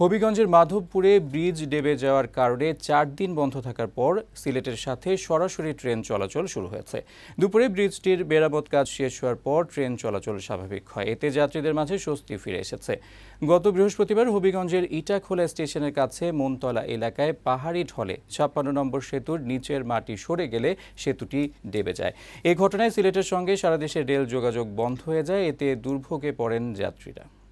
হবিগঞ্জের মাধবপুরে ব্রিজ ডেবে যাওয়ার কারণে চার দিন বন্ধ থাকার পর সিলেটের সাথে সরাসরি ট্রেন চলাচল শুরু হয়েছে দুপুরে ব্রিজটির মেরামত কাজ শেষ হওয়ার পর ট্রেন চলাচল স্বাভাবিক হয় এতে যাত্রীদের মাঝে স্বস্তি ফিরে এসেছে গত বৃহস্পতিবার হবিগঞ্জের ইটাখোলা স্টেশনের কাছে মনতলা এলাকায় পাহাড়ি ঢলে ছাপ্পান্ন নম্বর সেতুর নিচের মাটি সরে গেলে সেতুটি ডেবে যায় এ ঘটনায় সিলেটের সঙ্গে সারা দেশে রেল যোগাযোগ বন্ধ হয়ে যায় এতে দুর্ভোগে পড়েন যাত্রীরা